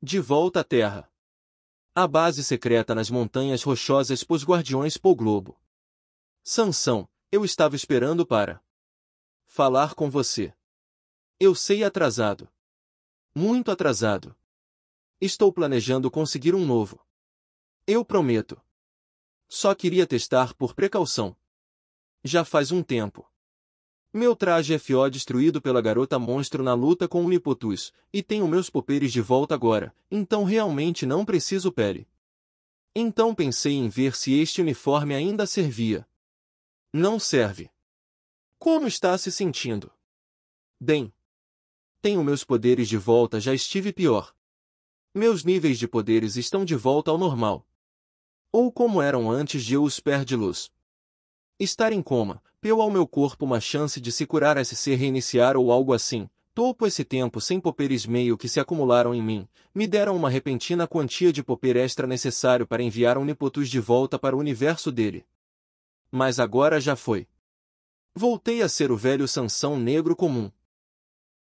De volta à Terra. A base secreta nas Montanhas Rochosas pôs guardiões pô globo. Sansão, eu estava esperando para falar com você. Eu sei atrasado. Muito atrasado. Estou planejando conseguir um novo. Eu prometo. Só queria testar por precaução. Já faz um tempo. Meu traje é F.O. destruído pela garota monstro na luta com o Nipotus, e tenho meus poperes de volta agora, então realmente não preciso pele. Então pensei em ver se este uniforme ainda servia. Não serve. Como está se sentindo? Bem. Tenho meus poderes de volta, já estive pior. Meus níveis de poderes estão de volta ao normal. Ou como eram antes de eu os perder luz. Estar em coma, Peu ao meu corpo uma chance de se curar a ser reiniciar ou algo assim. Topo esse tempo sem poperes meio que se acumularam em mim, me deram uma repentina quantia de poper extra necessário para enviar Onipotus de volta para o universo dele. Mas agora já foi. Voltei a ser o velho Sansão negro comum.